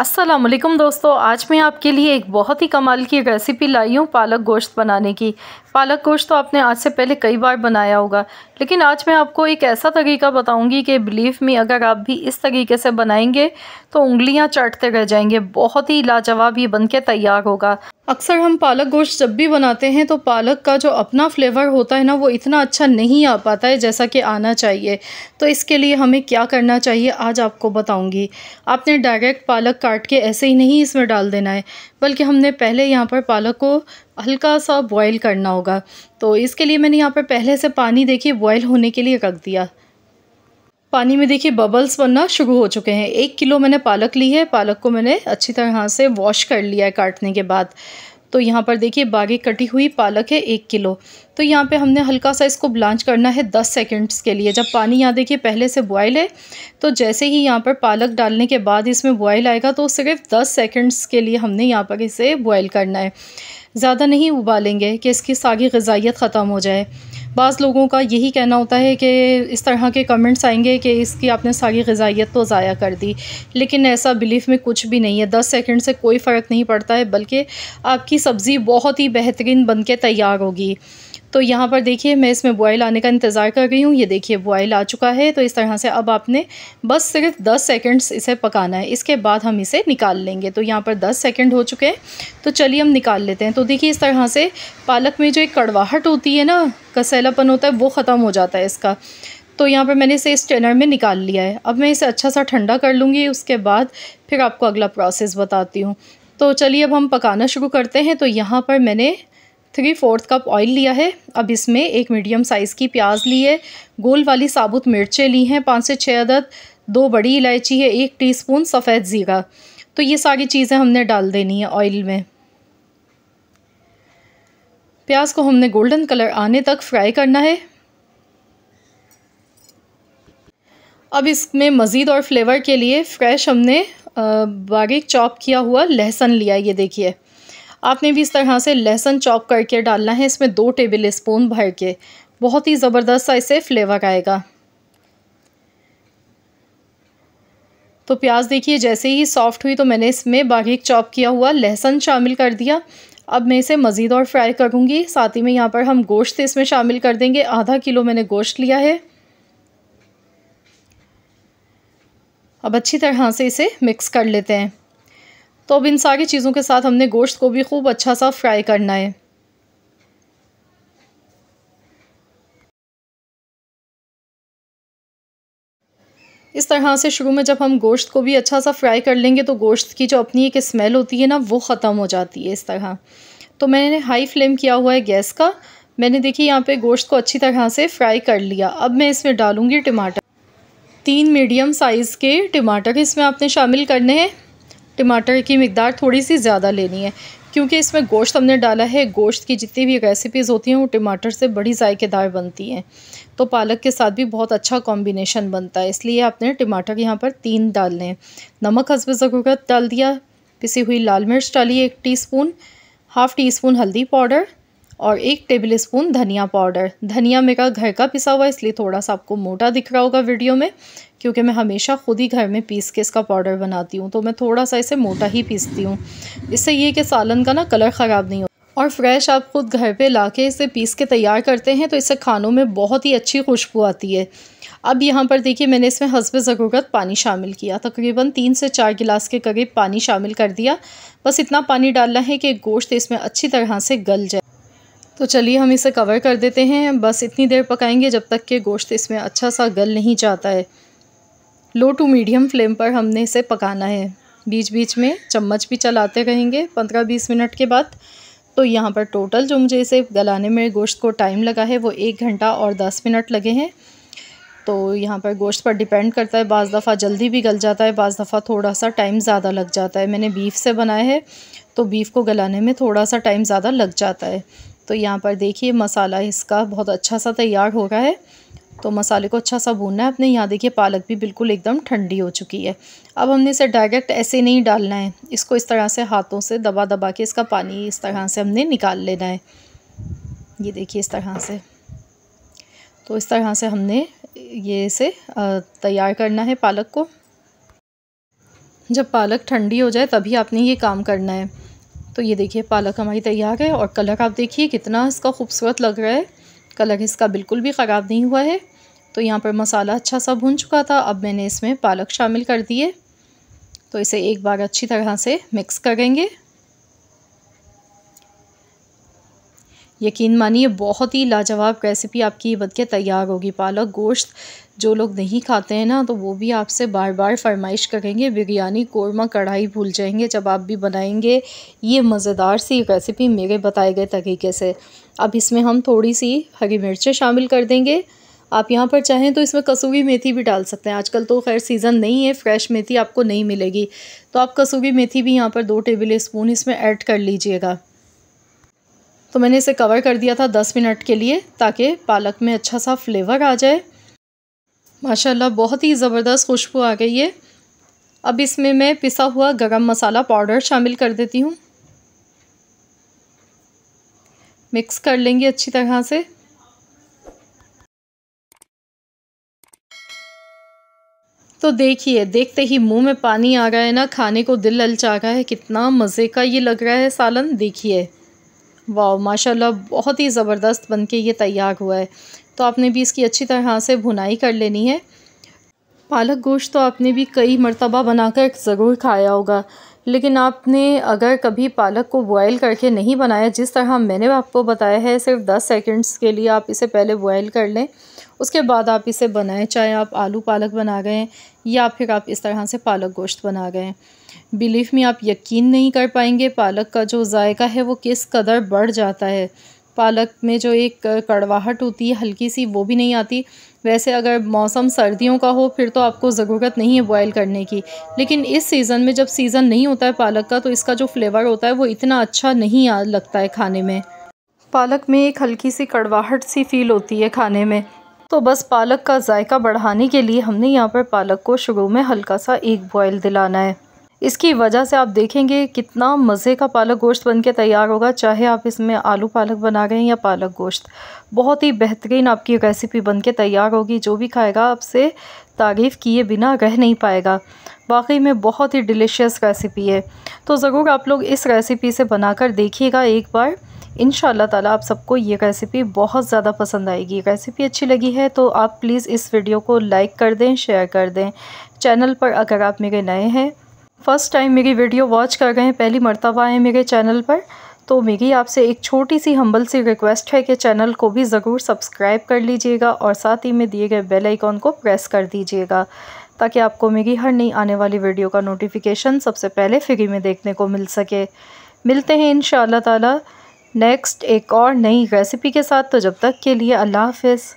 असलम दोस्तों आज मैं आपके लिए एक बहुत ही कमाल की रेसिपी लाई हूँ पालक गोश्त बनाने की पालक गोश्त तो आपने आज से पहले कई बार बनाया होगा लेकिन आज मैं आपको एक ऐसा तरीका बताऊंगी कि बिलीव में अगर आप भी इस तरीके से बनाएंगे तो उंगलियां चाटते रह जाएंगे बहुत ही लाजवाब ये बन के तैयार होगा अक्सर हम पालक गोश्त जब भी बनाते हैं तो पालक का जो अपना फ्लेवर होता है ना वो इतना अच्छा नहीं आ पाता है जैसा कि आना चाहिए तो इसके लिए हमें क्या करना चाहिए आज आपको बताऊंगी आपने डायरेक्ट पालक काट के ऐसे ही नहीं इसमें डाल देना है बल्कि हमने पहले यहाँ पर पालक को हल्का सा बॉयल करना होगा तो इसके लिए मैंने यहाँ पर पहले से पानी देखिए बॉयल होने के लिए रख दिया पानी में देखिए बबल्स बनना शुरू हो चुके हैं एक किलो मैंने पालक ली है पालक को मैंने अच्छी तरह यहाँ से वॉश कर लिया है काटने के बाद तो यहाँ पर देखिए बागे कटी हुई पालक है एक किलो तो यहाँ पे हमने हल्का सा इसको ब्लांच करना है दस सेकंड्स के लिए जब पानी यहाँ देखिए पहले से बॉयल है तो जैसे ही यहाँ पर पालक डालने के बाद इसमें बॉयल आएगा तो सिर्फ दस सेकंड्स के लिए हमने यहाँ पर इसे बॉयल करना है ज़्यादा नहीं उबालेंगे कि इसकी सागी गजाइत ख़त्म हो जाए बाज़ लोगों का यही कहना होता है कि इस तरह के कमेंट्स आएंगे कि इसकी आपने सारी गजाइत तो ज़ाया कर दी लेकिन ऐसा बिलीफ में कुछ भी नहीं है दस सेकेंड से कोई फ़र्क नहीं पड़ता है बल्कि आपकी सब्ज़ी बहुत ही बेहतरीन बन के तैयार होगी तो यहाँ पर देखिए मैं इसमें बॉयल आने का इंतज़ार कर रही हूँ ये देखिए बॉयल आ चुका है तो इस तरह से अब आपने बस सिर्फ 10 सेकंड्स इसे पकाना है इसके बाद हम इसे निकाल लेंगे तो यहाँ पर 10 सेकंड हो चुके हैं तो चलिए हम निकाल लेते हैं तो देखिए इस तरह से पालक में जो एक कड़वाहट होती है ना कसैलापन होता है वो ख़त्म हो जाता है इसका तो यहाँ पर मैंने इसे इस स्टेनर में निकाल लिया है अब मैं इसे अच्छा सा ठंडा कर लूँगी उसके बाद फिर आपको अगला प्रोसेस बताती हूँ तो चलिए अब हम पकाना शुरू करते हैं तो यहाँ पर मैंने थ्री फोर्थ कप ऑयल लिया है अब इसमें एक मीडियम साइज़ की प्याज ली है गोल वाली साबुत मिर्चें ली हैं पाँच से छः अदद दो बड़ी इलायची है एक टीस्पून सफ़ेद ज़ीरा तो ये सारी चीज़ें हमने डाल देनी है ऑयल में प्याज को हमने गोल्डन कलर आने तक फ्राई करना है अब इसमें मज़ीद और फ्लेवर के लिए फ्रेश हमने बारीक चॉप किया हुआ लहसन लिया ये देखिए आपने भी इस तरह से लहसुन चॉप करके डालना है इसमें दो टेबल स्पून भर के बहुत ही ज़बरदस्त सा इसे फ्लेवर आएगा तो प्याज देखिए जैसे ही सॉफ्ट हुई तो मैंने इसमें बारीक चॉप किया हुआ लहसुन शामिल कर दिया अब मैं इसे मज़ीद और फ्राई करूँगी साथ ही में यहाँ पर हम गोश्त इसमें शामिल कर देंगे आधा किलो मैंने गोश्त लिया है अब अच्छी तरह से इसे मिक्स कर लेते हैं तो अब इन सारी चीज़ों के साथ हमने गोश्त को भी खूब अच्छा सा फ्राई करना है इस तरह से शुरू में जब हम गोश्त को भी अच्छा सा फ्राई कर लेंगे तो गोश्त की जो अपनी एक स्मेल होती है ना वो ख़त्म हो जाती है इस तरह तो मैंने हाई फ्लेम किया हुआ है गैस का मैंने देखिए यहाँ पे गोश्त को अच्छी तरह से फ्राई कर लिया अब मैं इसमें डालूँगी टमाटर तीन मीडियम साइज़ के टमाटर इसमें आपने शामिल करने हैं टमाटर की मकदार थोड़ी सी ज़्यादा लेनी है क्योंकि इसमें गोश्त हमने डाला है गोश्त की जितनी भी रेसिपीज़ होती हैं वो टमाटर से बड़ी जायकेदार बनती हैं तो पालक के साथ भी बहुत अच्छा कॉम्बिनेशन बनता है इसलिए आपने टमाटर यहाँ पर तीन डालने हैं नमक हंसब ज़रूरत डाल दिया पिसी हुई लाल मिर्च डाली एक टीस्पून हाफ़ टी स्पून हल्दी पाउडर और एक टेबल स्पून धनिया पाउडर धनिया मेरा घर का पिसा हुआ है इसलिए थोड़ा सा आपको मोटा दिख रहा होगा वीडियो में क्योंकि मैं हमेशा खुद ही घर में पीस के इसका पाउडर बनाती हूँ तो मैं थोड़ा सा इसे मोटा ही पीसती हूँ इससे ये कि सालन का ना कलर ख़राब नहीं होता और फ्रेश आप खुद घर पे ला के इसे पीस के तैयार करते हैं तो इससे खानों में बहुत ही अच्छी खुशबू आती है अब यहाँ पर देखिए मैंने इसमें हसब ज़रूरत पानी शामिल किया तकरीबन तीन से चार गिलास के करीब पानी शामिल कर दिया बस इतना पानी डालना है कि गोश्त इसमें अच्छी तरह से गल जाए तो चलिए हम इसे कवर कर देते हैं बस इतनी देर पकाएंगे जब तक कि गोश्त इसमें अच्छा सा गल नहीं जाता है लो टू मीडियम फ्लेम पर हमने इसे पकाना है बीच बीच में चम्मच भी चलाते रहेंगे पंद्रह बीस मिनट के बाद तो यहाँ पर टोटल जो मुझे इसे गलाने में गोश्त को टाइम लगा है वो एक घंटा और दस मिनट लगे हैं तो यहाँ पर गोश्त पर डिपेंड करता है बज़ दफ़ा जल्दी भी गल जाता है बज़ दफ़ा थोड़ा सा टाइम ज़्यादा लग जाता है मैंने बीफ से बनाया है तो बीफ को गलाने में थोड़ा सा टाइम ज़्यादा लग जाता है तो यहाँ पर देखिए मसाला इसका बहुत अच्छा सा तैयार हो रहा है तो मसाले को अच्छा सा भूनना है अपने यहाँ देखिए पालक भी बिल्कुल एकदम ठंडी हो चुकी है अब हमने इसे डायरेक्ट ऐसे नहीं डालना है इसको इस तरह से हाथों से दबा दबा के इसका पानी इस तरह से हमने निकाल लेना है ये देखिए इस तरह से तो इस तरह से हमने ये इसे तैयार करना है पालक को जब पालक ठंडी हो जाए तभी आपने ये काम करना है तो ये देखिए पालक हमारी तैयार है और कलर आप देखिए कितना इसका खूबसूरत लग रहा है कलर इसका बिल्कुल भी ख़राब नहीं हुआ है तो यहाँ पर मसाला अच्छा सा भुन चुका था अब मैंने इसमें पालक शामिल कर दिए तो इसे एक बार अच्छी तरह से मिक्स करेंगे यकीन मानिए बहुत ही लाजवाब रेसिपी आपकी बद के तैयार होगी पालक गोश्त जो लोग नहीं खाते हैं ना तो वो भी आपसे बार बार फरमाइश करेंगे बिरयानी कोरमा कढ़ाई भूल जाएंगे जब आप भी बनाएंगे ये मज़ेदार सी रेसिपी मेरे बताए गए तरीके से अब इसमें हम थोड़ी सी हरी मिर्चें शामिल कर देंगे आप यहाँ पर चाहें तो इसमें कसूरी मेथी भी डाल सकते हैं आजकल तो खैर सीज़न नहीं है फ्रेश मेथी आपको नहीं मिलेगी तो आप कसूरी मेथी भी यहाँ पर दो टेबल स्पून इसमें ऐड कर लीजिएगा तो मैंने इसे कवर कर दिया था दस मिनट के लिए ताकि पालक में अच्छा सा फ्लेवर आ जाए माशाल्लाह बहुत ही ज़बरदस्त खुशबू आ गई है अब इसमें मैं पिसा हुआ गरम मसाला पाउडर शामिल कर देती हूँ मिक्स कर लेंगे अच्छी तरह से तो देखिए देखते ही मुंह में पानी आ रहा है ना खाने को दिल ललचा रहा है कितना मज़े का ये लग रहा है सालन देखिए वाह माशाल्लाह बहुत ही ज़बरदस्त बन के ये तैयार हुआ है तो आपने भी इसकी अच्छी तरह से भुनाई कर लेनी है पालक गोश्त तो आपने भी कई मरतबा बनाकर ज़रूर खाया होगा लेकिन आपने अगर कभी पालक को बॉयल करके नहीं बनाया जिस तरह मैंने आपको बताया है सिर्फ दस सेकेंड्स के लिए आप इसे पहले बॉयल कर लें उसके बाद आप इसे बनाएं चाहे आप आलू पालक बना गए या फिर आप इस तरह से पालक गोश्त बना गए बिलीफ में आप यकीन नहीं कर पाएंगे पालक का जो जायका है वो किस कदर बढ़ जाता है पालक में जो एक कड़वाहट होती है हल्की सी वो भी नहीं आती वैसे अगर मौसम सर्दियों का हो फिर तो आपको ज़रूरत नहीं है बॉयल करने की लेकिन इस सीज़न में जब सीज़न नहीं होता है पालक का तो इसका जो फ्लेवर होता है वो इतना अच्छा नहीं लगता है खाने में पालक में एक हल्की सी कड़वाहट सी फील होती है खाने में तो बस पालक का जायका बढ़ाने के लिए हमने यहाँ पर पालक को शुरू में हल्का सा एक बॉयल दिलाना है इसकी वजह से आप देखेंगे कितना मज़े का पालक गोश्त बन के तैयार होगा चाहे आप इसमें आलू पालक बना रहे हैं या पालक गोश्त बहुत ही बेहतरीन आपकी रेसिपी बन के तैयार होगी जो भी खाएगा आपसे तारीफ़ किए बिना रह नहीं पाएगा वाकई में बहुत ही डिलीशियस रेसिपी है तो ज़रूर आप लोग इस रेसिपी से बनाकर देखिएगा एक बार इन ताला आप सबको ये रेसिपी बहुत ज़्यादा पसंद आएगी रेसिपी अच्छी लगी है तो आप प्लीज़ इस वीडियो को लाइक कर दें शेयर कर दें चैनल पर अगर आप मेरे नए हैं फ़र्स्ट टाइम मेरी वीडियो वॉच कर रहे हैं पहली मरतबा है मेरे चैनल पर तो मेरी आपसे एक छोटी सी हम्बल सी रिक्वेस्ट है कि चैनल को भी ज़रूर सब्सक्राइब कर लीजिएगा और साथ ही में दिए गए बेल आइकॉन को प्रेस कर दीजिएगा ताकि आपको मेरी हर नई आने वाली वीडियो का नोटिफिकेशन सबसे पहले फ्री में देखने को मिल सके मिलते हैं इन ताला नेक्स्ट एक और नई रेसिपी के साथ तो जब तक के लिए अल्लाह हाफिज़